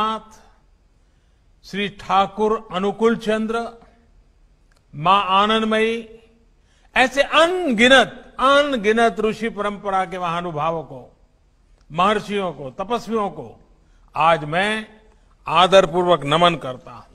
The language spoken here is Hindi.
नाथ श्री ठाकुर अनुकूल चंद्र मां आनंदमयी ऐसे अनगिनत अनगिनत ऋषि परंपरा के महानुभावों को महर्षियों को तपस्वियों को आज मैं आदरपूर्वक नमन करता हूं